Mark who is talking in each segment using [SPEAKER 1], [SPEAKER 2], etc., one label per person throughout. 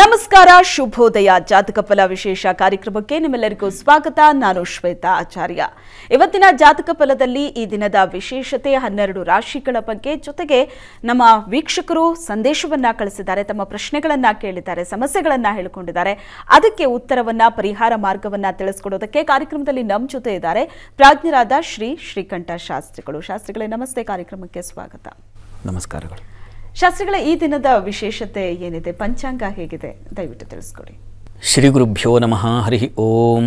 [SPEAKER 1] ನಮಸ್ಕಾರ ಶುಭೋದಯ ಜಾತಕ ಫಲ ವಿಶೇಷ ಕಾರ್ಯಕ್ರಮಕ್ಕೆ ನಿಮ್ಮೆಲ್ಲರಿಗೂ ಸ್ವಾಗತ ನಾನು ಶ್ವೇತಾ ಆಚಾರ್ಯ ಇವತ್ತಿನ ಜಾತಕ ಫಲದಲ್ಲಿ ಈ ದಿನದ ವಿಶೇಷತೆ ಹನ್ನೆರಡು ರಾಶಿಗಳ ಬಗ್ಗೆ ಜೊತೆಗೆ ನಮ್ಮ ವೀಕ್ಷಕರು ಸಂದೇಶವನ್ನ ಕಳಿಸಿದ್ದಾರೆ ತಮ್ಮ ಪ್ರಶ್ನೆಗಳನ್ನ ಕೇಳಿದ್ದಾರೆ ಸಮಸ್ಯೆಗಳನ್ನ ಹೇಳಿಕೊಂಡಿದ್ದಾರೆ ಅದಕ್ಕೆ ಉತ್ತರವನ್ನ ಪರಿಹಾರ ಮಾರ್ಗವನ್ನ ತಿಳಿಸ್ಕೊಡೋದಕ್ಕೆ ಕಾರ್ಯಕ್ರಮದಲ್ಲಿ ನಮ್ಮ ಜೊತೆ ಇದ್ದಾರೆ ಪ್ರಾಜ್ಞರಾದ ಶ್ರೀ ಶ್ರೀಕಂಠ ಶಾಸ್ತ್ರಿಗಳು ಶಾಸ್ತ್ರಿಗಳೇ ನಮಸ್ತೆ ಕಾರ್ಯಕ್ರಮಕ್ಕೆ ಸ್ವಾಗತ ನಮಸ್ಕಾರಗಳು ಶಾಸ್ತ್ರಿಗಳ ಈ ದಿನದ ವಿಶೇಷತೆ ಏನಿದೆ ಪಂಚಾಂಗ ಹೇಗಿದೆ ದಯವಿಟ್ಟು ತಿಳಿಸ್ಕೊಡಿ ಶ್ರೀ ಗುರುಭ್ಯೋ ನಮಃ ಹರಿ ಓಂ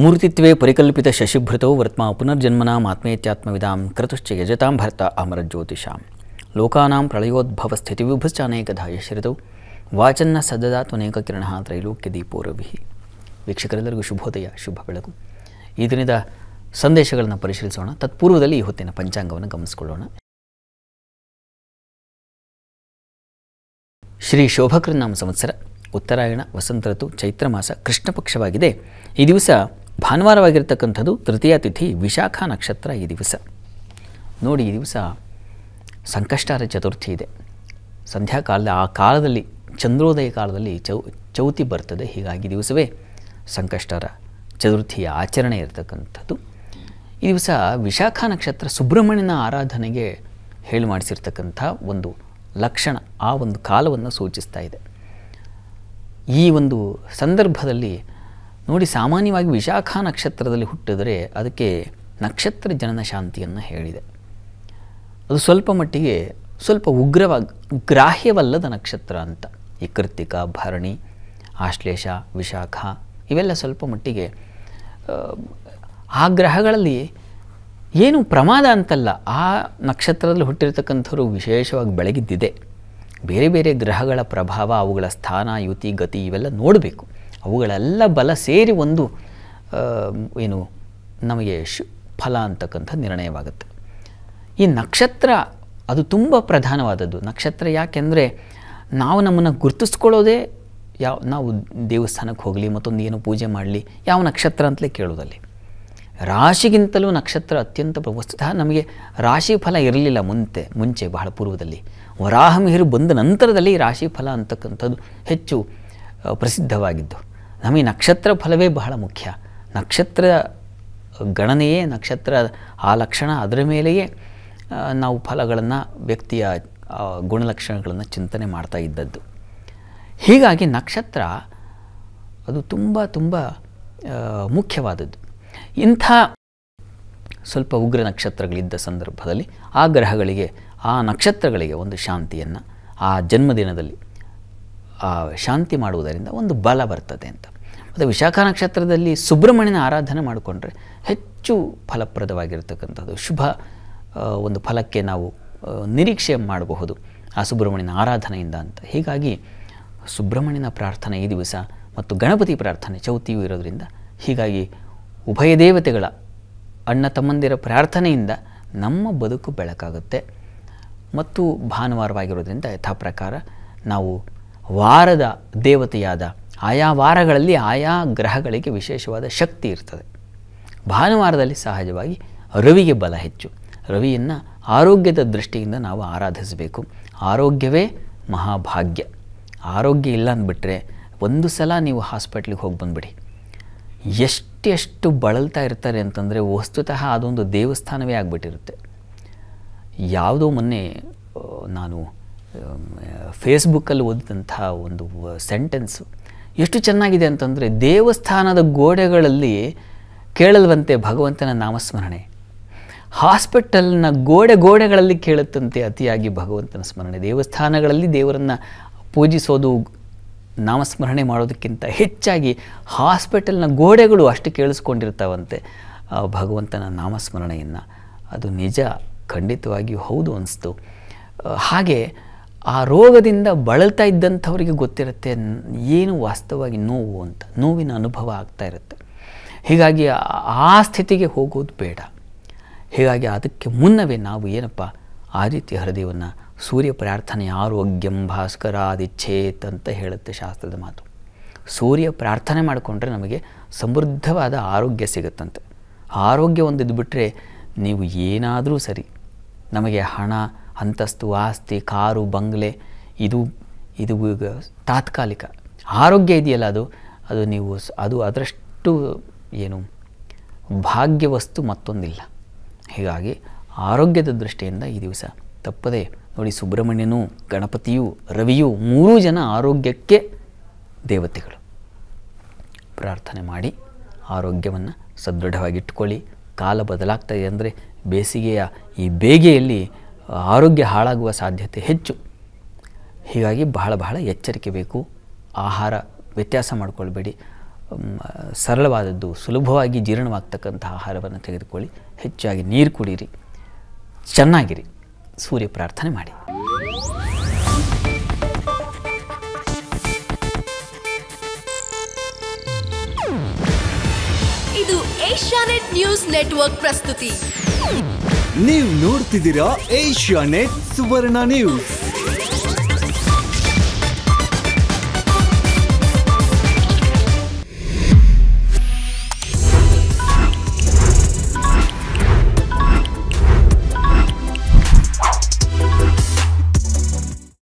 [SPEAKER 1] ಮೂರ್ತಿತ್ವೇ ಪರಿಕಲ್ಪಿತ ಶಶಿಭೃತೌ ವರ್ತ್ಮ ಪುನರ್ಜನ್ಮನಾಂ ಆತ್ಮೇತ್ಯಾತ್ಮವಿದಾಂ ಕ್ರತುಶ್ಚ ಯಜತಾಂ ಭರ್ತ ಅಮರಜ್ಯೋತಿಷಾಂ ಲೋಕಾನಾಂ ಪ್ರಳಯೋದ್ಭವ ಅನೇಕಧಾಯ ಶ್ರಿತೌ ವಾಚನ್ನ ಸದದಾ ಅನೇಕ ಕಿರಣ ತ್ರೈಲೋಕ್ಯ ದೀಪೋರಭಿ ವೀಕ್ಷಕರೆಲ್ಲರಿಗೂ ಶುಭೋದಯ ಶುಭ ಬೆಳಕು ಈ ದಿನದ ಸಂದೇಶಗಳನ್ನು ಪರಿಶೀಲಿಸೋಣ ತತ್ಪೂರ್ವದಲ್ಲಿ ಈ ಹೊತ್ತಿನ ಪಂಚಾಂಗವನ್ನು ಗಮನಿಸಿಕೊಳ್ಳೋಣ ಶ್ರೀ ಶೋಭಕೃನಾಮ ಸಂವತ್ಸರ ಉತ್ತರಾಯಣ ವಸಂತ ಋತು ಚೈತ್ರ ಮಾಸ ಕೃಷ್ಣ ಪಕ್ಷವಾಗಿದೆ ಈ ದಿವಸ ಭಾನುವಾರವಾಗಿರ್ತಕ್ಕಂಥದ್ದು ತೃತೀಯ ತಿಥಿ ವಿಶಾಖ ನಕ್ಷತ್ರ ಈ ದಿವಸ ನೋಡಿ ಈ ದಿವಸ ಸಂಕಷ್ಟಾರ ಚತುರ್ಥಿ ಇದೆ ಸಂಧ್ಯಾಕಾಲದ ಆ ಕಾಲದಲ್ಲಿ ಚಂದ್ರೋದಯ ಕಾಲದಲ್ಲಿ ಚೌ ಚೌತಿ ಬರ್ತದೆ ಹೀಗಾಗಿ ದಿವಸವೇ ಸಂಕಷ್ಟಾರ ಚತುರ್ಥಿಯ ಆಚರಣೆ ಇರತಕ್ಕಂಥದ್ದು ಈ ದಿವಸ ವಿಶಾಖ ನಕ್ಷತ್ರ ಸುಬ್ರಹ್ಮಣ್ಯನ ಆರಾಧನೆಗೆ ಹೇಳಿ ಮಾಡಿಸಿರ್ತಕ್ಕಂಥ ಒಂದು ಲಕ್ಷಣ ಆ ಒಂದು ಕಾಲವನ್ನು ಸೂಚಿಸ್ತಾ ಇದೆ ಈ ಒಂದು ಸಂದರ್ಭದಲ್ಲಿ ನೋಡಿ ಸಾಮಾನ್ಯವಾಗಿ ವಿಶಾಖ ನಕ್ಷತ್ರದಲ್ಲಿ ಹುಟ್ಟಿದರೆ ಅದಕ್ಕೆ ನಕ್ಷತ್ರ ಜನನ ಶಾಂತಿಯನ್ನು ಹೇಳಿದೆ ಅದು ಸ್ವಲ್ಪ ಮಟ್ಟಿಗೆ ಸ್ವಲ್ಪ ಉಗ್ರವಾಗಿ ಗ್ರಾಹ್ಯವಲ್ಲದ ನಕ್ಷತ್ರ ಅಂತ ಈ ಕೃತಿಕ ಭರಣಿ ಆಶ್ಲೇಷ ವಿಶಾಖ ಇವೆಲ್ಲ ಸ್ವಲ್ಪ ಮಟ್ಟಿಗೆ ಆ ಗ್ರಹಗಳಲ್ಲಿ ಏನು ಪ್ರಮಾದ ಅಂತಲ್ಲ ಆ ನಕ್ಷತ್ರದಲ್ಲಿ ಹುಟ್ಟಿರ್ತಕ್ಕಂಥವ್ರು ವಿಶೇಷವಾಗಿ ಬೆಳಗಿದ್ದಿದೆ ಬೇರೆ ಬೇರೆ ಗ್ರಹಗಳ ಪ್ರಭಾವ ಅವುಗಳ ಸ್ಥಾನ ಯುತಿ ಗತಿ ಇವೆಲ್ಲ ನೋಡಬೇಕು ಅವುಗಳೆಲ್ಲ ಬಲ ಸೇರಿ ಒಂದು ಏನು ನಮಗೆ ಶು ಫಲ ಅಂತಕ್ಕಂಥ ನಿರ್ಣಯವಾಗುತ್ತೆ ಈ ನಕ್ಷತ್ರ ಅದು ತುಂಬ ಪ್ರಧಾನವಾದದ್ದು ನಕ್ಷತ್ರ ಯಾಕೆಂದರೆ ನಾವು ನಮ್ಮನ್ನು ಗುರುತಿಸ್ಕೊಳ್ಳೋದೇ ಯಾವ ನಾವು ದೇವಸ್ಥಾನಕ್ಕೆ ಹೋಗಲಿ ಮತ್ತೊಂದು ಏನು ಪೂಜೆ ಮಾಡಲಿ ಯಾವ ನಕ್ಷತ್ರ ಅಂತಲೇ ಕೇಳೋದಲ್ಲಿ ರಾಶಿಗಿಂತಲೂ ನಕ್ಷತ್ರ ಅತ್ಯಂತ ವಸ್ತುತಃ ನಮಗೆ ರಾಶಿ ಫಲ ಇರಲಿಲ್ಲ ಮುಂತೆ ಮುಂಚೆ ಬಹಳ ಪೂರ್ವದಲ್ಲಿ ವರಾಹಮಿಹಿರು ಬಂದ ನಂತರದಲ್ಲಿ ರಾಶಿ ಫಲ ಅಂತಕ್ಕಂಥದ್ದು ಹೆಚ್ಚು ಪ್ರಸಿದ್ಧವಾಗಿದ್ದು ನಮಗೆ ನಕ್ಷತ್ರ ಫಲವೇ ಬಹಳ ಮುಖ್ಯ ನಕ್ಷತ್ರ ಗಣನೆಯೇ ನಕ್ಷತ್ರ ಆ ಲಕ್ಷಣ ಅದರ ಮೇಲೆಯೇ ನಾವು ಫಲಗಳನ್ನು ವ್ಯಕ್ತಿಯ ಗುಣಲಕ್ಷಣಗಳನ್ನು ಚಿಂತನೆ ಮಾಡ್ತಾ ಇದ್ದದ್ದು ಹೀಗಾಗಿ ನಕ್ಷತ್ರ ಅದು ತುಂಬ ತುಂಬ ಮುಖ್ಯವಾದದ್ದು ಇಂಥ ಸ್ವಲ್ಪ ಉಗ್ರ ನಕ್ಷತ್ರಗಳಿದ್ದ ಸಂದರ್ಭದಲ್ಲಿ ಆ ಗ್ರಹಗಳಿಗೆ ಆ ನಕ್ಷತ್ರಗಳಿಗೆ ಒಂದು ಶಾಂತಿಯನ್ನು ಆ ಜನ್ಮದಿನದಲ್ಲಿ ಶಾಂತಿ ಮಾಡುವುದರಿಂದ ಒಂದು ಬಲ ಬರ್ತದೆ ಅಂತ ಮತ್ತು ವಿಶಾಖ ನಕ್ಷತ್ರದಲ್ಲಿ ಸುಬ್ರಹ್ಮಣ್ಯನ ಆರಾಧನೆ ಮಾಡಿಕೊಂಡ್ರೆ ಹೆಚ್ಚು ಫಲಪ್ರದವಾಗಿರ್ತಕ್ಕಂಥದ್ದು ಶುಭ ಒಂದು ಫಲಕ್ಕೆ ನಾವು ನಿರೀಕ್ಷೆ ಮಾಡಬಹುದು ಆ ಸುಬ್ರಹ್ಮಣ್ಯನ ಆರಾಧನೆಯಿಂದ ಅಂತ ಹೀಗಾಗಿ ಸುಬ್ರಹ್ಮಣ್ಯನ ಪ್ರಾರ್ಥನೆ ಈ ದಿವಸ ಮತ್ತು ಗಣಪತಿ ಪ್ರಾರ್ಥನೆ ಚೌತಿಯೂ ಇರೋದರಿಂದ ಹೀಗಾಗಿ ಉಭಯ ದೇವತೆಗಳ ಅಣ್ಣ ತಮ್ಮಂದಿರ ಪ್ರಾರ್ಥನೆಯಿಂದ ನಮ್ಮ ಬದುಕು ಬೆಳಕಾಗುತ್ತೆ ಮತ್ತು ಭಾನುವಾರವಾಗಿರೋದ್ರಿಂದ ಯಥಾ ಪ್ರಕಾರ ನಾವು ವಾರದ ದೇವತೆಯಾದ ಆಯಾ ವಾರಗಳಲ್ಲಿ ಆಯಾ ಗ್ರಹಗಳಿಗೆ ವಿಶೇಷವಾದ ಶಕ್ತಿ ಇರ್ತದೆ ಭಾನುವಾರದಲ್ಲಿ ಸಹಜವಾಗಿ ರವಿಗೆ ಬಲ ಹೆಚ್ಚು ರವಿಯನ್ನು ಆರೋಗ್ಯದ ದೃಷ್ಟಿಯಿಂದ ನಾವು ಆರಾಧಿಸಬೇಕು ಆರೋಗ್ಯವೇ ಮಹಾಭಾಗ್ಯ ಆರೋಗ್ಯ ಇಲ್ಲ ಅಂದ್ಬಿಟ್ರೆ ಒಂದು ಸಲ ನೀವು ಹಾಸ್ಪಿಟ್ಲಿಗೆ ಹೋಗಿ ಬಂದುಬಿಡಿ ಎಷ್ಟು ಎಷ್ಟು ಬಳಲ್ತಾ ಇರ್ತಾರೆ ಅಂತಂದರೆ ವಸ್ತುತಃ ಅದೊಂದು ದೇವಸ್ಥಾನವೇ ಆಗಿಬಿಟ್ಟಿರುತ್ತೆ ಯಾವುದೋ ಮೊನ್ನೆ ನಾನು ಫೇಸ್ಬುಕ್ಕಲ್ಲಿ ಓದಿದಂಥ ಒಂದು ಸೆಂಟೆನ್ಸು ಎಷ್ಟು ಚೆನ್ನಾಗಿದೆ ಅಂತಂದರೆ ದೇವಸ್ಥಾನದ ಗೋಡೆಗಳಲ್ಲಿ ಕೇಳಲ್ವಂತೆ ಭಗವಂತನ ನಾಮಸ್ಮರಣೆ ಹಾಸ್ಪಿಟಲ್ನ ಗೋಡೆ ಗೋಡೆಗಳಲ್ಲಿ ಕೇಳುತ್ತಂತೆ ಅತಿಯಾಗಿ ಭಗವಂತನ ಸ್ಮರಣೆ ದೇವಸ್ಥಾನಗಳಲ್ಲಿ ದೇವರನ್ನು ಪೂಜಿಸೋದು ನಾಮಸ್ಮರಣೆ ಮಾಡೋದಕ್ಕಿಂತ ಹೆಚ್ಚಾಗಿ ಹಾಸ್ಪಿಟಲ್ನ ಗೋಡೆಗಳು ಅಷ್ಟು ಕೇಳಿಸ್ಕೊಂಡಿರ್ತಾವಂತೆ ಭಗವಂತನ ನಾಮಸ್ಮರಣೆಯನ್ನು ಅದು ನಿಜ ಖಂಡಿತವಾಗಿಯೂ ಹೌದು ಅನಿಸ್ತು ಹಾಗೆ ಆ ರೋಗದಿಂದ ಬಳಲ್ತಾ ಇದ್ದಂಥವರಿಗೆ ಗೊತ್ತಿರುತ್ತೆ ಏನು ವಾಸ್ತವವಾಗಿ ನೋವು ಅಂತ ನೋವಿನ ಅನುಭವ ಆಗ್ತಾ ಇರುತ್ತೆ ಹೀಗಾಗಿ ಆ ಸ್ಥಿತಿಗೆ ಹೋಗೋದು ಬೇಡ ಹೀಗಾಗಿ ಅದಕ್ಕೆ ಮುನ್ನವೇ ನಾವು ಏನಪ್ಪ ಆ ರೀತಿ ಹೃದಯವನ್ನು ಸೂರ್ಯ ಪ್ರಾರ್ಥನೆ ಆರೋಗ್ಯಂ ಭಾಸ್ಕರ ಆದಿಚ್ಛೇತ್ ಅಂತ ಹೇಳುತ್ತೆ ಶಾಸ್ತ್ರದ ಮಾತು ಸೂರ್ಯ ಪ್ರಾರ್ಥನೆ ಮಾಡಿಕೊಂಡ್ರೆ ನಮಗೆ ಸಮೃದ್ಧವಾದ ಆರೋಗ್ಯ ಸಿಗುತ್ತಂತೆ ಆರೋಗ್ಯ ಒಂದಿದ್ದು ಬಿಟ್ಟರೆ ನೀವು ಏನಾದರೂ ಸರಿ ನಮಗೆ ಹಣ ಅಂತಸ್ತು ಆಸ್ತಿ ಕಾರು ಬಂಗ್ಲೆ ಇದು ಇದು ಈಗ ತಾತ್ಕಾಲಿಕ ಆರೋಗ್ಯ ಇದೆಯಲ್ಲ ಅದು ಅದು ನೀವು ಅದು ಅದರಷ್ಟು ಏನು ಭಾಗ್ಯ ವಸ್ತು ಮತ್ತೊಂದಿಲ್ಲ ಹೀಗಾಗಿ ಆರೋಗ್ಯದ ದೃಷ್ಟಿಯಿಂದ ಈ ದಿವಸ ತಪ್ಪದೇ ನೋಡಿ ಸುಬ್ರಹ್ಮಣ್ಯನು ಗಣಪತಿಯು ರವಿಯು ಮೂರೂ ಜನ ಆರೋಗ್ಯಕ್ಕೆ ದೇವತೆಗಳು ಪ್ರಾರ್ಥನೆ ಮಾಡಿ ಆರೋಗ್ಯವನ್ನು ಸದೃಢವಾಗಿಟ್ಕೊಳ್ಳಿ ಕಾಲ ಇದೆ ಅಂದರೆ ಬೇಸಿಗೆಯ ಈ ಬೇಗೆಯಲ್ಲಿ ಆರೋಗ್ಯ ಹಾಳಾಗುವ ಸಾಧ್ಯತೆ ಹೆಚ್ಚು ಹೀಗಾಗಿ ಬಹಳ ಬಹಳ ಎಚ್ಚರಿಕೆ ಬೇಕು ಆಹಾರ ವ್ಯತ್ಯಾಸ ಮಾಡಿಕೊಳ್ಬೇಡಿ ಸರಳವಾದದ್ದು ಸುಲಭವಾಗಿ ಜೀರ್ಣವಾಗ್ತಕ್ಕಂಥ ಆಹಾರವನ್ನು ತೆಗೆದುಕೊಳ್ಳಿ ಹೆಚ್ಚಾಗಿ ನೀರು ಕುಡೀರಿ ಚೆನ್ನಾಗಿರಿ ಸೂರ್ಯ ಪ್ರಾರ್ಥನೆ ಮಾಡಿ ಇದು ಏಷ್ಯಾನೆಟ್ ನ್ಯೂಸ್ ನೆಟ್ವರ್ಕ್ ಪ್ರಸ್ತುತಿ ನೀವು ನೋಡ್ತಿದ್ದೀರಾ ಏಷ್ಯಾನೆಟ್ ಸುವರ್ಣ ನ್ಯೂಸ್